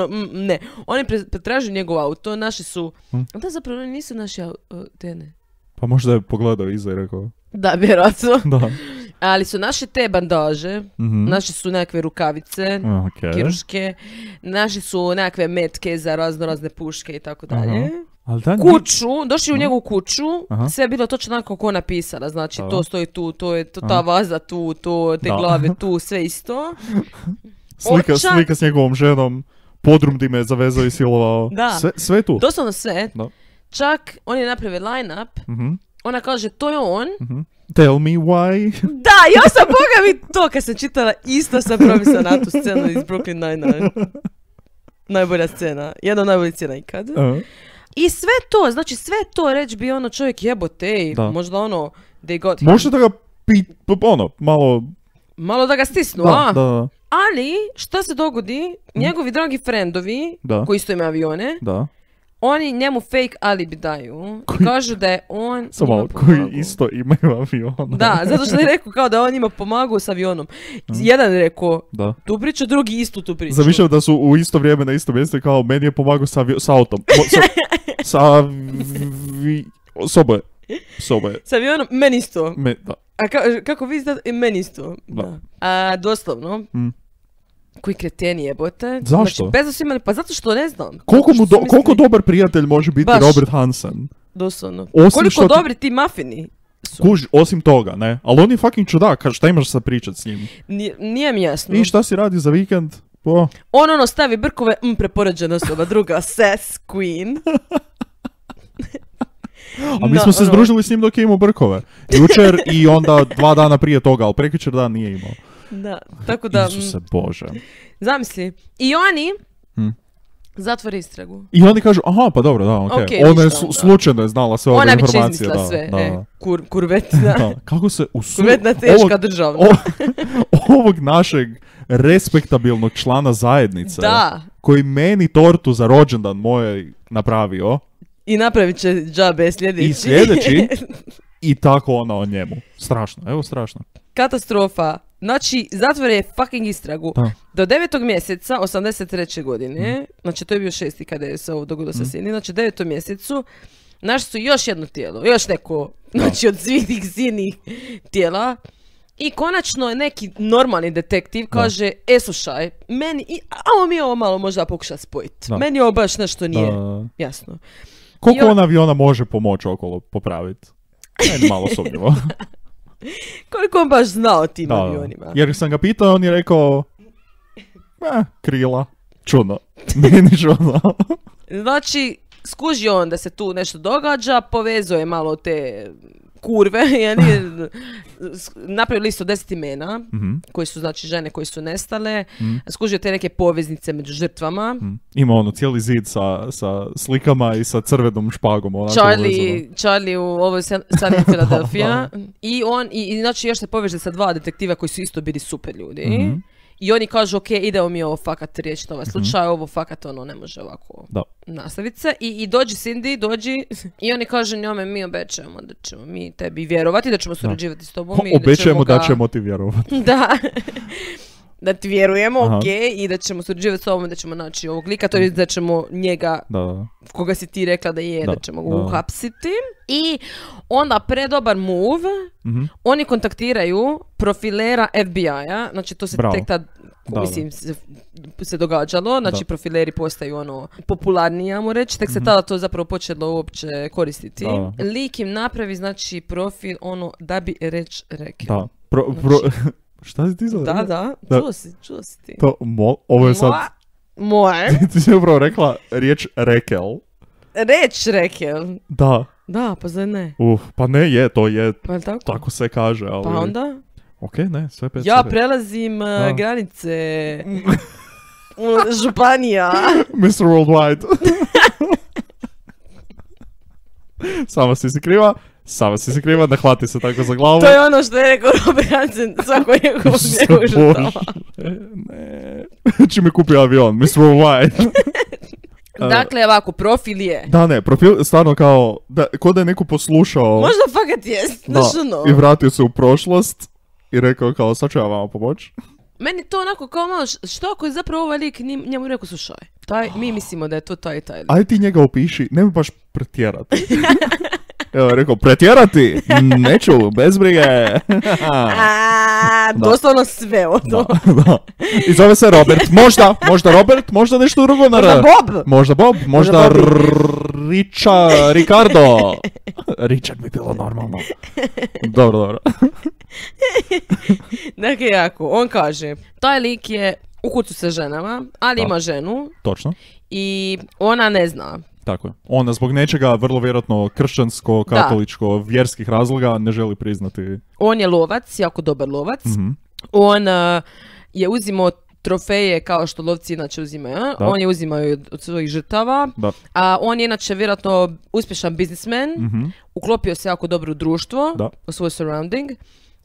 Mm, ne. Oni pretražuju njegov auto, naši su... Da, zapravo oni nisu naši tene. Pa možda je pogledao iza i rekao... Da, vjerojatno. Da. Ali su naše te bandaže, mhm. naši naše su nekakve rukavice, kiruške, naše su nekakve metke za razno razne puške i tako dalje kuću, došli u njegovu kuću, sve je bilo točno onako kako ona znači to stoji tu, to je ta vaza tu, to, te glave tu, sve isto. slika, s njegovom ženom, podrum di me zavezao i silovao, Sve, sve tu. Doslovno sve. Čak on je napravio line-up, mhm. ona kaže to je on, mhm. Tell me why. Da, ja sam boga mi to kad sam čitala, isto sam promisla na tu scenu iz Brooklyn Nine-Nine. Najbolja scena, jedna od najboljih scena ikad. I sve to, znači sve to reći bi ono čovjek jebote, i možda ono, they got him. Možda da ga pi, ono, malo... Malo da ga stisnu, a? Da, da. Ali, šta se dogodi? Mm. Njegovi dragi frendovi, koji isto imaju avione, da oni njemu fake alibi daju. Koji... Kažu da je on koji isto imaju avion. Da, zato što je rekao kao da on ima pomagao s avionom. Jedan je rekao tu priču, drugi istu tu priču. Zamišljam da su u isto vrijeme na isto mjestu kao meni je pomagao sa, sa autom. Sa, sa... Sobe. Sobe. avionom, meni isto. da. A kako vi znate, meni isto. Da. A, doslovno. Mm. Koji kreteni jebote. Zašto? Znači, bez da pa zato što ne znam. Koliko, do, koliko dobar prijatelj može biti Baš. Robert Hansen? Doslovno. Osim koliko dobri ti mafini su. Kuž, osim toga, ne? Ali on je fucking čudak, šta imaš sa pričat s njim? Nije, nije mi jasno. I šta si radi za vikend? Po. On ono stavi brkove, m, preporađena ova druga, ses, queen. A mi smo se no. združili s njim dok je imao brkove. Jučer i onda dva dana prije toga, ali prekvičer dan nije imao. Da, tako da... Mm. Isuse Bože. Zamisli, i oni hm. zatvore istragu. I oni kažu, aha, pa dobro, da, okej. Okay. Okay, Ona je slučajno je znala sve ove Ona bi informacije. sve, da, e, kur, kurvetna. kako se u su... Kurvetna teška ovog, državna. ovog našeg respektabilnog člana zajednice Da. koji meni tortu za rođendan moje napravio I napravit će džabe sljedeći. i sljedeći i tako ona o njemu. Strašno, evo strašno. Katastrofa. Znači, zatvore je fucking istragu. Pa. Do 9. mjeseca 83. godine, mm. znači to je bio šesti kada je se ovo dogodilo sa mm. sinim, znači 9. mjesecu, našli su još jedno tijelo, još neko, znači od svih tih tijela. I konačno je neki normalni detektiv kaže, e slušaj, meni, i, mi ovo malo možda pokuša spojiti. Meni ovo baš nešto nije, jasno. Koliko ona aviona može pomoći okolo popraviti? Meni malo sumnjivo. Koliko on baš zna o tim avionima? Jer sam ga pitao, on je rekao, eh, krila, čudno, meni čudno. znači, skuži on da se tu nešto događa, povezuje malo te kurve, jeli, napravili listu deset imena, mhm. koji su znači žene koji su nestale, mm skužio te neke poveznice među žrtvama. Mm. Ima ono cijeli zid sa, sa slikama i sa crvenom špagom. Charlie, Charlie u ovoj stani Philadelphia. I on, i, i znači još se poveže sa dva detektiva koji su isto bili super ljudi. Mhm. I oni kažu, ok, ide mi ovo fakat riječ, ovaj mhm. slučaj, ovo fakat ono ne može ovako da. nastaviti se. I, I dođi Cindy, dođi i oni kažu njome mi obećajemo da ćemo mi tebi vjerovati, da ćemo surađivati s tobom. Obećajemo da, da ćemo ti vjerovati. da. da ti vjerujemo, ok, i da ćemo surađivati s ovom, da ćemo naći ovog lika, to je da ćemo njega, koga si ti rekla da je, da, ćemo ga uhapsiti. I onda predobar move, mhm. oni kontaktiraju profilera FBI-a, znači to se tek tad mislim, se, događalo, znači profileri postaju ono popularniji, ajmo reći, tek se mhm. tada to zapravo počelo uopće koristiti. Da, Lik im napravi, znači, profil ono da bi reč rekao. Da. Pro, znači, Šta si ti sad? Da, da, da. čuo si, čuo si ti. To, mo, ovo je sad... Moa? moje. ti si upravo rekla riječ rekel. Reč rekel. Da. Da, pa zar ne? Uf, pa ne je, to je, pa je tako? tako se kaže, pa ali... Pa onda? Ok, ne, sve pet. Ja sve. prelazim uh, granice županija. Mr. Worldwide. Sama si si kriva. Sama si se kriva, da hvati se tako za glavu. To je ono što je rekao Robert Hansen, svako je Ne, Či mi kupio avion, mislim, White. Ovaj. Dakle, ovako, profil je. Da, ne, profil je stvarno kao, da, ko da je neko poslušao... Možda fakat jest, da, ono. I vratio se u prošlost i rekao kao, sad ću ja vama pomoć. Meni to onako kao malo, što ako je zapravo ovaj lik njemu rekao, slušaj, taj, mi mislimo da je to taj i taj. Ajde ti njega opiši, ne mi baš pretjerati. Evo, rekao, pretjerati? Neću, bez brige. A, doslovno sve o I zove se Robert. Možda, možda Robert, možda nešto drugo na Možda Bob. Možda Bob, možda Riča, Ricardo. Ričak bi bilo normalno. Dobro, dobro. dakle, jako, on kaže, taj lik je u kucu sa ženama, ali ima ženu. Točno. I ona ne zna tako je. Ona zbog nečega vrlo vjerojatno kršćansko, katoličko, vjerskih razloga ne želi priznati. On je lovac, jako dobar lovac. Mhm. On e, je uzimao trofeje kao što lovci inače uzimaju. On je uzimao od svojih žrtava. A, on je inače vjerojatno uspješan biznismen. mm Uklopio se jako dobro u društvo, u svoj surrounding.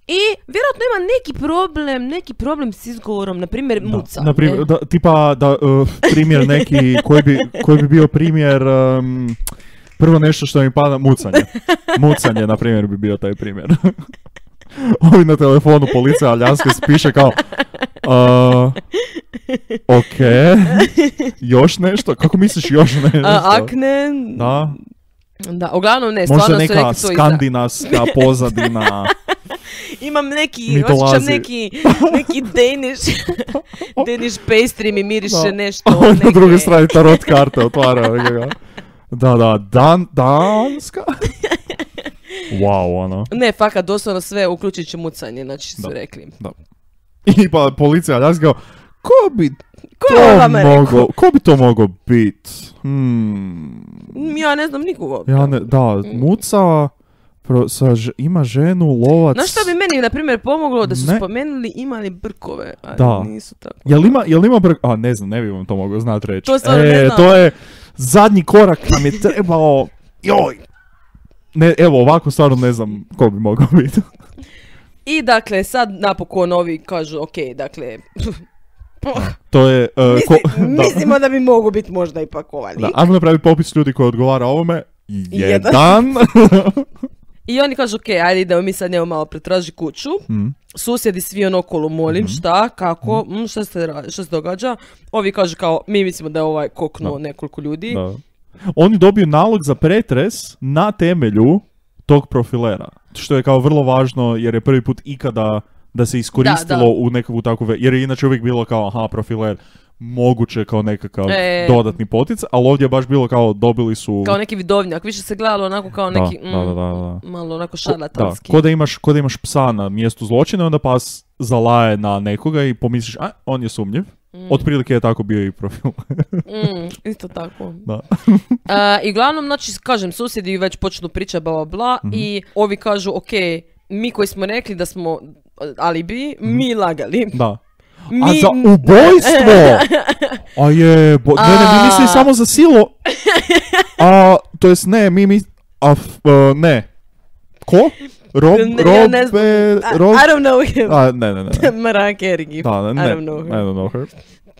I vjerojatno ima neki problem, neki problem s izgovorom, na primjer muca. Na primjer, e. tipa da, e, primjer neki koji bi, koji bi bio primjer prvo nešto što mi pada mucanje. Mucanje na primjer bi bio taj primjer. Ovi na telefonu policija Aljanske spiše kao uh, Ok, još nešto? Kako misliš još nešto? akne, da. uglavnom ne, stvarno stvarno neka su neki skandinavska pozadina. Imam neki, mi osjećam neki, Danish, Danish pastry mi miriše da. nešto. A on na druge strane tarot karte otvara. Da, da, dan, danska. Wow, ono. Ne, fakat, doslovno sve uključit će mucanje, znači su rekli. I pa policija da ga. ko bi ko to mogao, ko bi to mogao bit? Hmm. Ja ne znam nikoga. Ja ne, da, mm. muca pro, ima ženu, lovac... Znaš što bi meni, na primjer, pomoglo da su ne. spomenuli imali brkove, ali da. nisu tako. Jel ima, jel ima brk... A, ne znam, ne bi vam to mogao znati reći. To e, To je zadnji korak nam je trebao... Joj! Ne, evo, ovako stvarno ne znam ko bi mogao biti. I dakle, sad napokon ovi kažu, ok, dakle, to je... Uh, mislimo da. bi mogu biti možda ipak ovaj lik. Da, ajmo napraviti popis ljudi koji odgovara ovome. Jedan. I oni kažu, ok, ajde idemo, mi sad idemo malo pretraži kuću. Mm. Susjedi svi on okolo, molim, mhm. šta, kako, mhm. mm. šta, se, šta se događa. Ovi kažu kao, mi mislimo da je ovaj koknuo nekoliko ljudi. Oni dobiju nalog za pretres na temelju tog profilera. Što je kao vrlo važno jer je prvi put ikada da se iskoristilo u nekakvu takvu... Jer je inače uvijek bilo kao, aha, profiler, moguće kao nekakav e... dodatni potic, ali ovdje je baš bilo kao dobili su... Kao neki vidovnjak, više se gledalo onako kao neki... Da, mm, malo onako šarlatanski. Ko, da, imaš, ko da imaš psa na mjestu zločina, onda pas zalaje na nekoga i pomisliš, a, on je sumnjiv. Mm. Otprilike je tako bio i profil. mm, isto tako. Da. e, I glavnom, znači, kažem, susjedi već počnu priča, bla, bla, mm i mhm. ovi kažu, ok, mi koji smo rekli da smo alibi, mm mi lagali. Da. Mi... A za ubojstvo! A je... Bo... Ne, ne, mi mislim samo za silu. A, to jest ne, mi mi... A, f, uh, ne. Ko? Rob, Rob, ja ne Rob... I, I don't know him. A, ne, ne, ne. Mariah Da, ne, ne. I don't know her. I don't know her.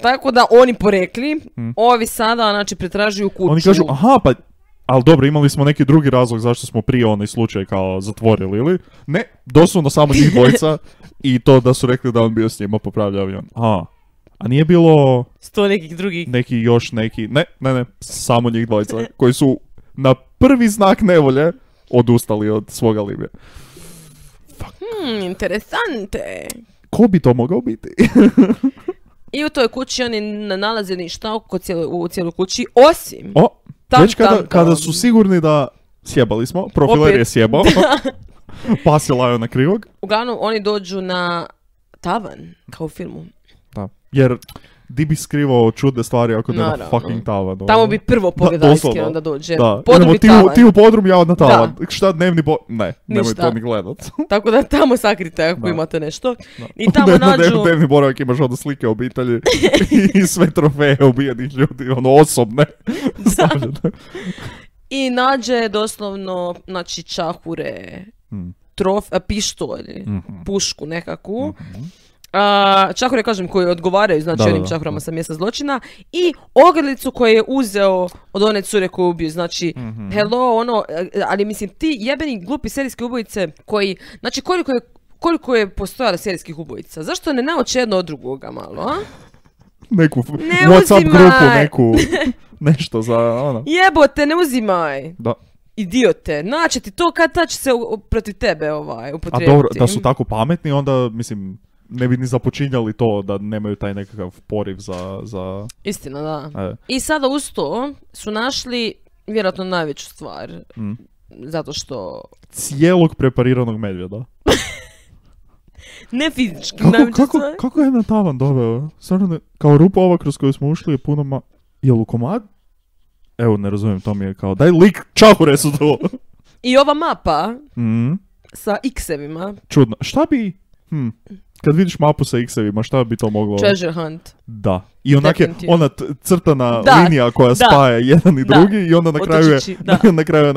Tako da oni porekli, hmm. ovi sada, znači, pretražuju kuću. Oni kažu, aha, pa ali dobro, imali smo neki drugi razlog zašto smo prije onaj slučaj kao zatvorili ili... Ne, doslovno samo njih dvojica i to da su rekli da on bio s njima popravljao avion. on. A, nije bilo... Sto nekih drugih. Neki još neki. Ne, ne, ne, samo njih dvojica koji su na prvi znak nevolje odustali od svoga libe. Hmm, interesante. Ko bi to mogao biti? I u toj kući oni ne nalaze ništa u u cijeloj kući, osim... O, već kada, kada su sigurni da sjebali smo, profiler je sjebao, pas je na krivog. Uglavnom, oni dođu na tavan, kao u filmu. Da. Jer di bi skrivao čudne stvari ako da na fucking tavan. Ono? Tamo bi prvo pogledajski onda dođe. Da. Idemo, ti, u, ti podrum, ja na tavan. Da. Šta dnevni bo... Ne, nemoj Ništa. to ni gledat. Tako da tamo sakrite ako da. imate nešto. Da. I tamo nađu... Dnevni, dnevni boravak imaš onda slike obitelji i sve trofeje ubijenih ljudi, ono osobne. I nađe doslovno, znači, čahure, mm. trof, pištolj, mhm. pušku nekakvu. Mhm. Uh, kažem, koji odgovaraju, znači onim da, sa mjesta zločina. I ogrlicu koju je uzeo od one cure koju ubio. Znači, mhm. hello, ono, e, ali mislim, ti jebeni glupi serijski ubojice koji, znači koliko je, koliko je postojala serijskih ubojica? Zašto ne nauče jedno od drugoga malo, a? Neku ne Whatsapp grupu, neku, nešto za ono. Jebote, ne uzimaj. Da idiote. Znači ti to kad ta će se protiv tebe ovaj, upotrijebiti. A dobro, da su tako pametni, onda mislim ne bi ni započinjali to da nemaju taj nekakav poriv za... za... Istina, da. E. I sada uz to su našli vjerojatno najveću stvar. Mm. Zato što... Cijelog prepariranog medvjeda. ne fizički, kako, kako, stvar. kako je na tavan doveo? Stvarno kao rupa ova kroz koju smo ušli je puno ma... Je li komad? Evo, ne razumijem, to mi je kao, daj lik, čahure su to. I ova mapa mm. sa x-evima. Čudno. Šta bi... Hm kad vidiš mapu sa X-evima, šta bi to moglo... Treasure Hunt. Da. I onak je ona crtana linija koja spaja jedan i drugi i onda na kraju je, da. na kraju je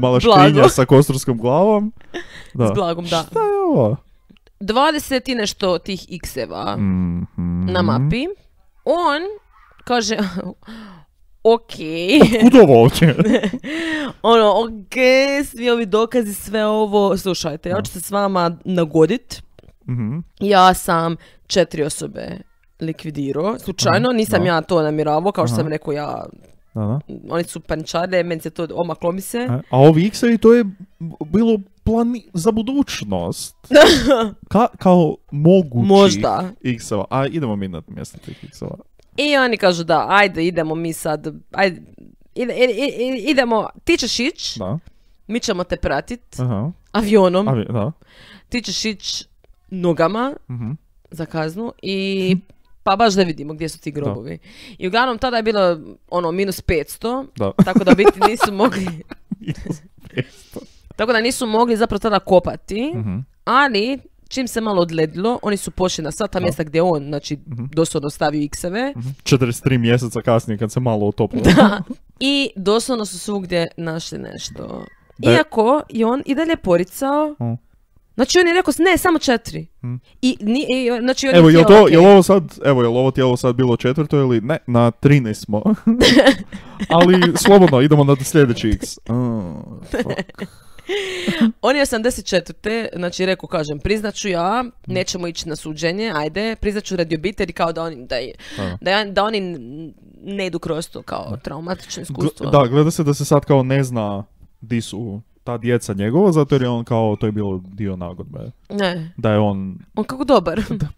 mala sa kostorskom glavom. S blagom, da. Šta je ovo? 20 i nešto tih X-eva mhm. na mapi. On kaže, ok. Kud ovo ovdje? ono, ok, svi ovi dokazi, sve ovo, slušajte, ja ću se s vama nagodit Mhm. Ja sam četiri osobe likvidirao. Slučajno, mhm. nisam ja to namiravao, kao što sam rekao, ja... Oni su pančare, meni se to omaklo mi se. A, ovi x to je bilo plan za budućnost. kao mogući Možda. x A idemo mi na mjesto tih x I oni kažu da, ajde, idemo mi sad, ajde, idemo, ti ćeš ići, mi ćemo te pratit, avionom, ti ćeš ić nogama mhm. za kaznu i pa baš da vidimo gdje su ti grobovi. Da. I uglavnom tada je bilo ono minus 500, tako da biti nisu mogli... tako da nisu mogli zapravo tada kopati, mhm. ali čim se malo odledilo, oni su pošli na sva ta mjesta gdje on, znači, mhm. doslovno stavio x-eve. 43 mjeseca kasnije kad se malo otopilo. i doslovno su svugdje našli nešto. Iako je on i dalje poricao Znači on je rekao, ne, samo četiri. Hmm. I, ni, i, znači, on evo, je li ovo sad, evo, ovo sad bilo četvrto ili ne, na 13 smo. Ali slobodno, idemo na sljedeći x. on je 84. Znači rekao, kažem, priznaću ja, hmm. nećemo ići na suđenje, ajde, priznaću radi obitelji kao da oni, da, je, da, oni ne idu kroz to kao traumatično iskustvo. Da, gleda se da se sad kao ne zna di su ta djeca njegova, zato jer je on kao, to je bilo dio nagodbe. Ne. Da je on... On kako dobar. Da,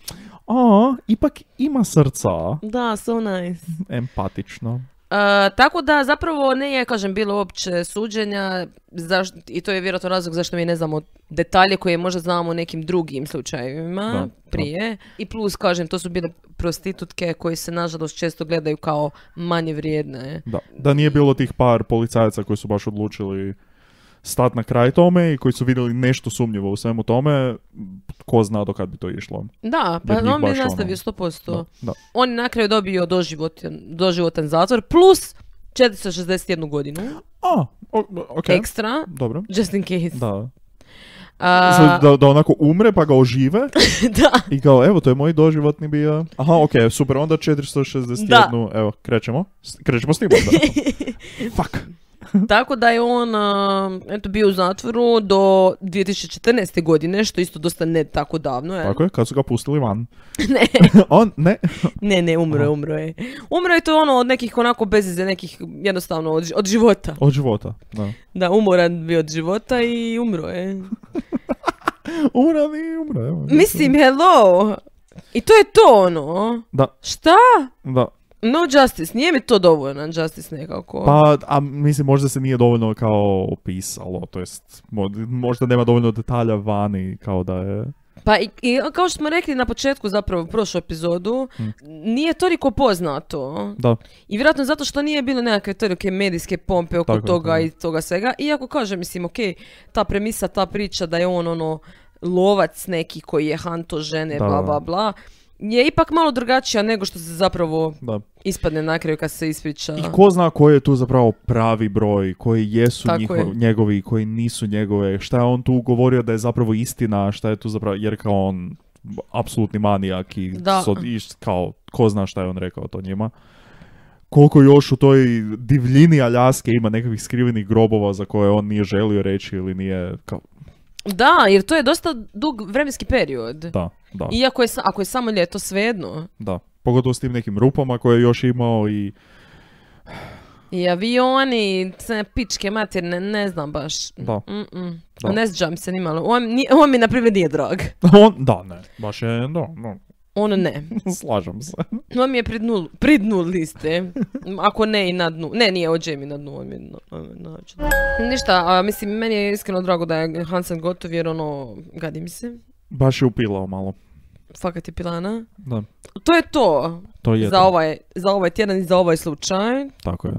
ipak ima srca. Da, so nice. Empatično. Uh, tako da zapravo je, kažem, bilo uopće suđenja zaš, i to je vjerojatno razlog zašto mi ne znamo detalje koje možda znamo u nekim drugim slučajevima prije. I plus, kažem, to su bile prostitutke koje se nažalost često gledaju kao manje vrijedne. Da, da nije bilo tih par policajaca koji su baš odlučili stat na kraj tome i koji su vidjeli nešto sumnjivo u svemu tome, ko zna do kad bi to išlo. Da, pa on bi nastavio 100%. Ono, posto. Da, On je na dobio doživotan, doživotan zatvor plus 461 godinu. A, ok. Ekstra. Dobro. Just in case. Da. da, onako umre pa ga ožive da. i kao evo to je moj doživotni bio. Aha ok, super, onda 461, da. evo krećemo, krećemo s tim onda. Fuck. Tako da je on um, eto, bio u zatvoru do 2014. godine, što isto dosta ne tako davno. Je. Tako je, kad su ga pustili van. ne. on, ne. ne, ne, umro je, umro je. Umro je to ono od nekih onako bez nekih jednostavno od, od života. Od života, da. Da, umoran bi od života i umro je. umoran i umro je. Mislim, hello! I to je to ono. Da. Šta? Da. No justice, nije mi to dovoljno justice nekako. Pa, a mislim, možda se nije dovoljno kao opisalo, to jest, možda nema dovoljno detalja vani, kao da je... Pa i, kao što smo rekli na početku zapravo prošlu epizodu, mm. nije toliko poznato. Da. I vjerojatno zato što nije bilo nekakve medijske pompe oko toga i toga svega. Iako kažem, mislim, ok, ta premisa, ta priča da je on ono lovac neki koji je hanto žene, bla bla bla je ipak malo drugačija nego što se zapravo da. ispadne na kraju kad se ispriča. I ko zna koji je tu zapravo pravi broj, koji jesu njiho, njegovi, koji nisu njegove, šta je on tu govorio da je zapravo istina, šta je tu zapravo, jer kao on apsolutni manijak i, da. i kao, ko zna šta je on rekao to njima. Koliko još u toj divljini Aljaske ima nekakvih skrivenih grobova za koje on nije želio reći ili nije kao... Da, jer to je dosta dug vremenski period. Da. Da. Iako je, ako je samo ljeto svejedno. Da, pogotovo s tim nekim rupama koje je još imao i... I avioni, pičke materne, ne znam baš. Da. mm da. Ne mi se ni On, mi na primjer nije drag. on, da, ne. Baš je, da, no. On ne. Slažem se. On mi je pri dnu, liste. Ako ne i na dnu. Ne, nije o Jamie na dnu, mi Ništa, a, mislim, meni je iskreno drago da je Hansen gotov jer ono, gadi mi se. Baš je upilao malo. Fakat je pilana. Da. To je to. To je za Ovaj, za ovaj tjedan i za ovaj slučaj. Tako je.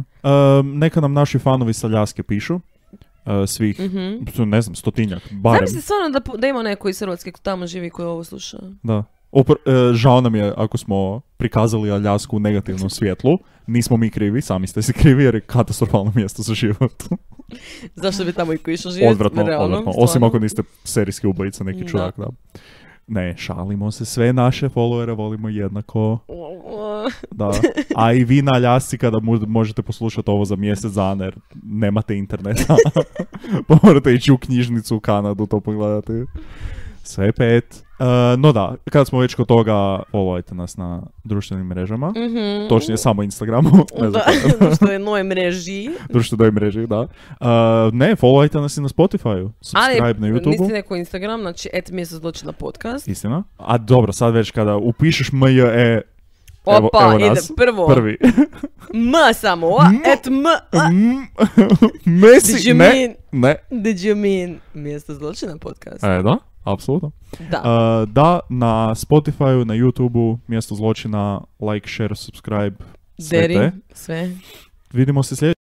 neka nam naši fanovi sa Ljaske pišu. Eh, svih, mhm. ne znam, stotinjak, barem. Znam se stvarno da, ima neko iz Hrvatske ko tamo živi koji ovo sluša. Da. Eh, žao nam je ako smo prikazali Aljasku u negativnom svjetlu. Nismo mi krivi, sami ste si krivi jer je katastrofalno mjesto za život. Zašto bi tamo i išao živjeti? Odvratno, odvratno. Osim ako niste serijski ubojica, neki čovjek, da. Ne, šalimo se, sve naše followere volimo jednako. Da. A i vi na Aljasci kada možete poslušati ovo za mjesec dana jer nemate interneta. pa morate ići u knjižnicu u Kanadu to pogledati. Sve pet. E, no da, kad smo već kod toga, followajte nas na društvenim mrežama. Mm-hmm. Točnije samo Instagramu. ne da, društvenoj mreži. društvenoj mreži, da. E, ne, followajte nas i na Spotify-u. Subscribe na YouTube-u. Nisi neko Instagram, znači et mjesto na podcast. Istina. A dobro, sad već kada upišeš MJE Opa, evo, evo ide prvo. Prvi. m samo, et m. A. m Messi, Did you ne, mean, Did you mean mjesto zločina podcast? E, da? apsolutno. Da. Uh, da, na spotify na youtube mjesto zločina, like, share, subscribe, sve te. sve. Vidimo se sljedeće.